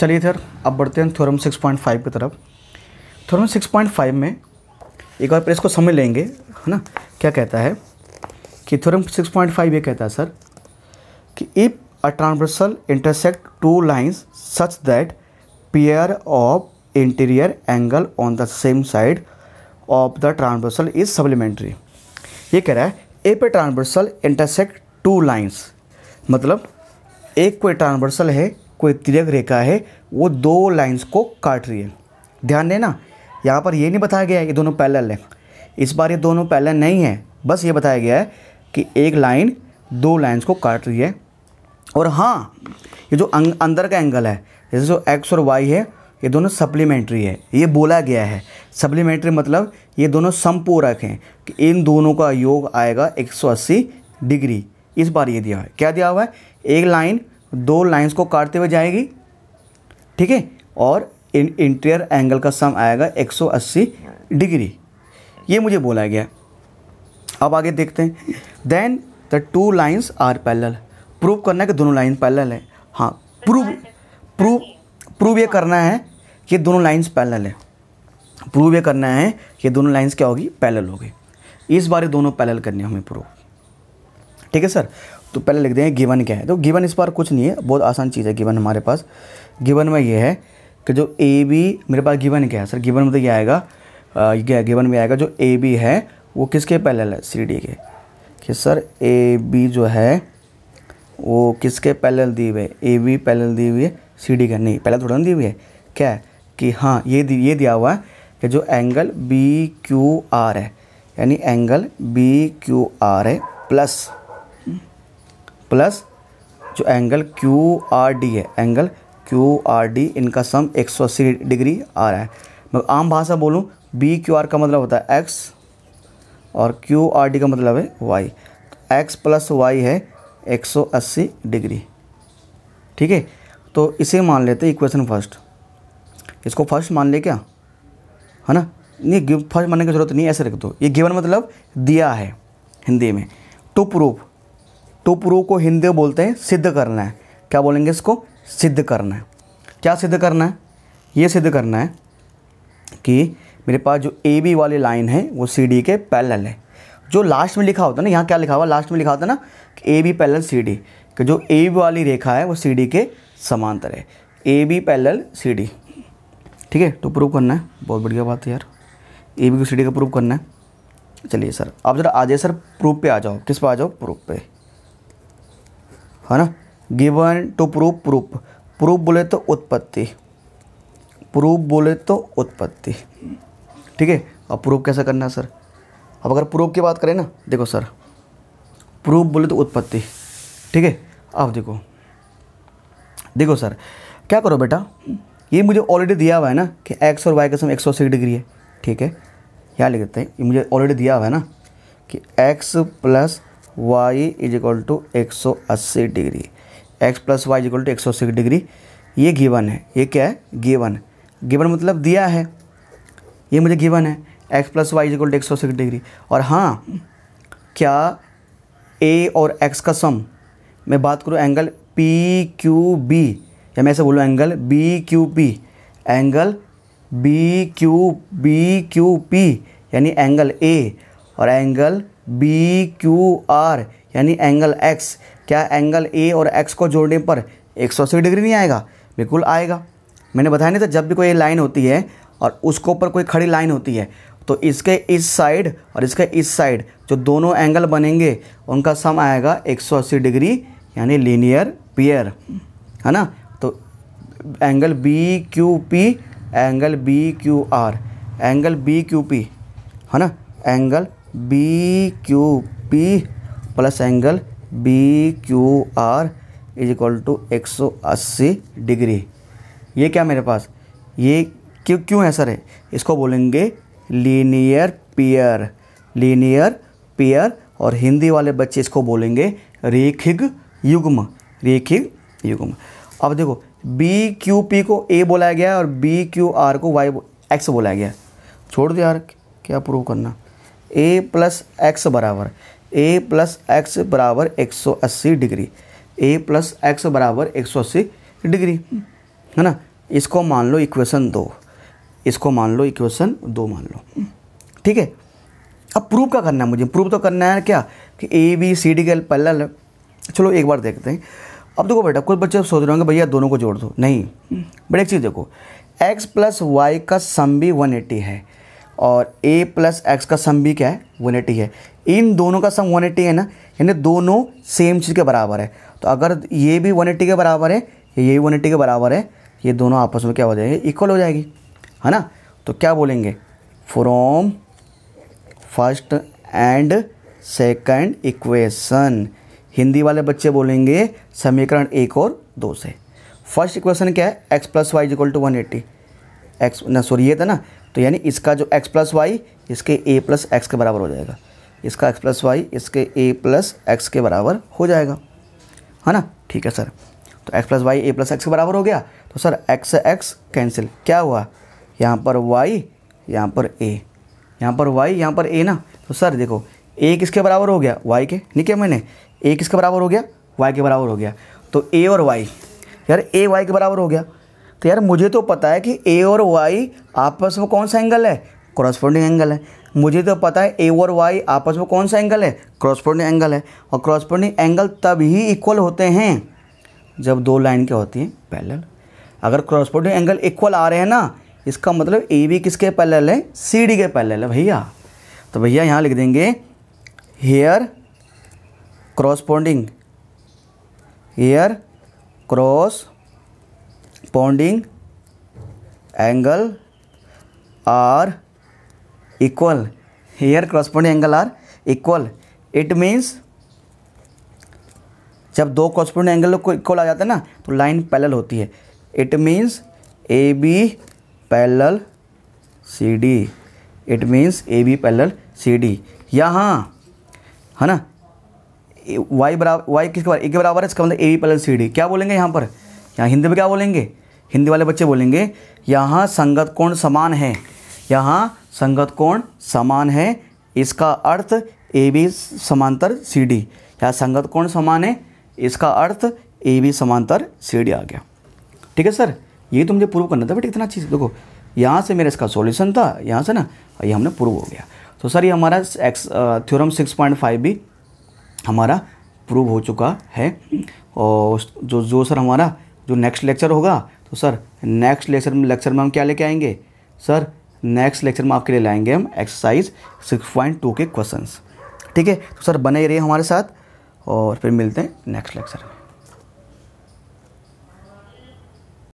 चलिए सर अब बढ़ते हैं पॉइंट 6.5 की तरफ पॉइंट 6.5 में एक बार प्रेस को समझ लेंगे है ना क्या कहता है कि पॉइंट 6.5 ये कहता है सर कि if a transversal intersect two lines such that pair of interior angle on the same side of the transversal is supplementary ये कह रहा है a transversal intersect two lines मतलब एक कोई ट्रांसवर्सल है कोई तिरक रेखा है वो दो लाइंस को काट रही है ध्यान देना यहाँ पर ये नहीं बताया गया है ये दोनों पैलल हैं इस बार ये दोनों पैलल नहीं है बस ये बताया गया है कि एक लाइन दो लाइंस को काट रही है और हाँ ये जो अंदर का एंगल है जैसे जो एक्स और वाई है ये दोनों सप्लीमेंट्री है ये बोला गया है सप्लीमेंट्री मतलब ये दोनों संपूरक हैं कि इन दोनों का योग आएगा 180 डिग्री इस बार ये दिया है क्या दिया हुआ है एक लाइन दो लाइंस को काटते हुए जाएगी ठीक है और इन इंटीरियर एंगल का सम आएगा 180 डिग्री ये मुझे बोला गया अब आगे देखते हैं then the two lines are parallel prove करना है कि दोनों लाइन पैरेलल है हाँ प्रूव प्रूव प्रूव ये करना है कि दोनों लाइंस पैरेलल है प्रूव ये करना है कि दोनों लाइंस क्या होगी पैरेलल होगी इस बारे दोनों पैरेलल करने हमें प्रूव ठीक है सर तो पहले लिख देंगे गिवन क्या है तो गिवन इस बार कुछ नहीं है बहुत आसान चीज़ है गिवन हमारे पास गिवन में ये है कि जो ए बी मेरे पास गिवन क्या है सर गिवन में तो क्या आएगा क्या गिवन में आएगा जो ए बी है वो किसके पहले है सी डी के कि सर ए बी जो है वो किसके पैरेलल दिए हुए ए बी दी हुई है सी डी के नहीं पहले थोड़ा दी हुई है क्या है कि हाँ ये दि, ये दिया हुआ है कि जो एंगल बी क्यू आर है यानी एंगल बी क्यू आर है प्लस प्लस जो एंगल क्यू आर डी है एंगल क्यू आर डी इनका सम 180 डिग्री आ रहा है मैं आम भाषा बोलूँ बी क्यू आर का मतलब होता है एक्स और क्यू आर डी का मतलब है वाई एक्स प्लस वाई है 180 डिग्री ठीक है तो इसे मान लेते हैं इक्वेशन फर्स्ट इसको फर्स्ट मान ले क्या है ना नहीं फर्स्ट मानने की जरूरत नहीं ऐसे रख दो ये गिवन मतलब दिया है हिंदी में टू प्रूफ टू प्रूव को हिंदी बोलते हैं सिद्ध करना है क्या बोलेंगे इसको सिद्ध करना है क्या सिद्ध करना है ये सिद्ध करना है कि मेरे पास जो ए बी वाली लाइन है वो सी डी के पैरेलल है जो लास्ट में लिखा होता है ना यहाँ क्या लिखा हुआ लास्ट में लिखा होता है ना कि A B parallel C D कि जो ए बी वाली रेखा है वो सी डी के समांतर है A B parallel C D ठीक है तो प्रूव करना है बहुत बढ़िया बात है यार ए बी को सी डी का प्रूव करना है चलिए सर आप ज़रा आ जाए सर प्रूफ पे आ जाओ किस पे आ जाओ प्रूफ पे है ना given to proof proof proof बोले तो उत्पत्ति प्रूफ बोले तो उत्पत्ति ठीक है अब प्रूफ कैसे करना है सर अब अगर प्रूफ की बात करें ना देखो सर प्रूफ बोले तो उत्पत्ति ठीक है अब देखो देखो सर क्या करो बेटा ये मुझे ऑलरेडी दिया हुआ है ना कि एक्स और वाई के सम एक सौ अस्सी डिग्री है ठीक है यहाँ लिख देते हैं ये मुझे ऑलरेडी दिया हुआ है ना कि x plus y is equal to एक सौ अस्सी degree x plus y is equal to एक सौ अस्सी डिग्री ये गिवन है ये क्या है गिवन गिवन मतलब दिया है ये मुझे गिवन है x plus y equal to एक सौ अस्सी डिग्री और हाँ क्या ए और एक्स का सम मैं बात करूँ एंगल पी क्यू बी या मैं ऐसे बोलूँ angle B Q P angle B Q B Q P यानी एंगल ए और एंगल बी क्यू आर यानी एंगल एक्स क्या एंगल ए और एक्स को जोड़ने पर एक सौ अस्सी डिग्री नहीं आएगा बिल्कुल आएगा मैंने बताया नहीं था जब भी कोई लाइन होती है और उसको ऊपर कोई खड़ी लाइन होती है तो इसके इस साइड और इसके इस साइड जो दोनों एंगल बनेंगे उनका सम आएगा 180 डिग्री यानी लीनियर पेयर है ना तो angle B Q P angle B Q R angle B Q P है ना angle B Q P plus angle B Q R is equal to एक सौ अस्सी डिग्री ये क्या मेरे पास ये क्यों क्यों है सर है इसको बोलेंगे लीनियर पियर लीनियर पियर और हिंदी वाले बच्चे इसको बोलेंगे रेखिग युग्म रेखिग युग्म अब देखो बी क्यू पी को ए बोला गया और बी क्यू आर को वाई एक्स बोला गया छोड़ दो यार क्या प्रूव करना ए प्लस एक्स बराबर ए प्लस एक्स बराबर एक सौ अस्सी डिग्री ए प्लस एक्स बराबर एक सौ अस्सी डिग्री है ना इसको मान लो इक्वेशन दो इसको मान लो इक्वेशन दो मान लो ठीक है अब प्रूव का करना है मुझे प्रूव तो करना है क्या कि ए बी सी डी का पहला चलो एक बार देखते हैं अब देखो बेटा कुछ बच्चे सोच रहे होंगे भैया दोनों को जोड़ दो नहीं बट एक चीज़ देखो एक्स प्लस वाई का सम भी वन एटी है और ए प्लस एक्स का सम भी क्या है वन एटी है इन दोनों का सम वन एटी है ना यानी दोनों सेम चीज़ के बराबर है तो अगर ये भी वन के बराबर है ये भी वन एटी के बराबर है ये दोनों आपस में क्या हो जाएंगे इक्वल हो जाएगी है ना तो क्या बोलेंगे from first and second equation Hindi वाले बच्चे बोलेंगे समीकरण एक और दो से फर्स्ट इक्वेशन क्या है x plus y is equal to one eighty x ना सॉरी ये था ना तो यानी इसका जो एक्स प्लस वाई इसके ए प्लस एक्स के बराबर हो जाएगा इसका एक्स प्लस वाई इसके ए प्लस एक्स के बराबर हो जाएगा है ना ठीक है सर तो x plus y A plus x के बराबर हो गया तो सर एक्स एक्स कैंसिल क्या हुआ यहाँ पर वाई यहाँ पर ए यहाँ पर वाई यहाँ पर ए ना तो सर देखो ए किसके बराबर हो गया वाई के नहीं क्या मैंने ए किसके बराबर हो गया वाई के बराबर हो गया तो ए और वाई यार ए वाई के बराबर हो गया तो यार मुझे तो पता है कि ए और वाई आपस में कौन सा एंगल है क्रॉसपोर्डिंग एंगल है मुझे तो पता है ए और वाई आपस में कौन सा एंगल है क्रॉसपोर्डिंग एंगल है और क्रॉसपोर्डिंग एंगल तब ही इक्वल होते हैं जब दो लाइन क्या होती हैं पैरेलल अगर क्रॉसपोर्डिंग एंगल इक्वल आ रहे हैं ना इसका मतलब ए बी किसके पैरेलल है सी डी के पैरेलल है भैया तो भैया यहाँ लिख देंगे here corresponding here cross corresponding angle are equal here corresponding angle are equal it means जब दो कॉरस्पॉन्डिंग एंगल को इक्वल आ जाता है ना तो लाइन पैरेलल होती है it means A B parallel C D it means A B parallel C D यहाँ है ना वाई बराबर वाई किसके बराबर ए के बराबर है इसका मतलब A B parallel C D क्या बोलेंगे यहाँ पर यहाँ हिंदी में क्या बोलेंगे हिंदी वाले बच्चे बोलेंगे यहाँ संगत कोण समान है यहाँ संगत कोण समान है इसका अर्थ ए बी समांतर सी डी यहाँ संगत कोण समान है इसका अर्थ ए बी समांतर सी डी आ गया ठीक है सर ये तो मुझे प्रूव करना था बट इतना चीज़ देखो यहाँ से मेरा इसका सॉल्यूशन था यहाँ से ना ये हमने प्रूव हो गया तो सर ये हमारा x theorem six point five भी हमारा प्रूव हो चुका है और जो जो सर हमारा जो नेक्स्ट लेक्चर होगा तो सर नेक्स्ट लेक्चर में लेक्चर में हम क्या लेके आएंगे सर नेक्स्ट लेक्चर में आपके लिए लाएंगे हम एक्सरसाइज सिक्स पॉइंट टू के क्वेश्चन ठीक है तो सर बने रहिए हमारे साथ और फिर मिलते हैं नेक्स्ट लेक्चर में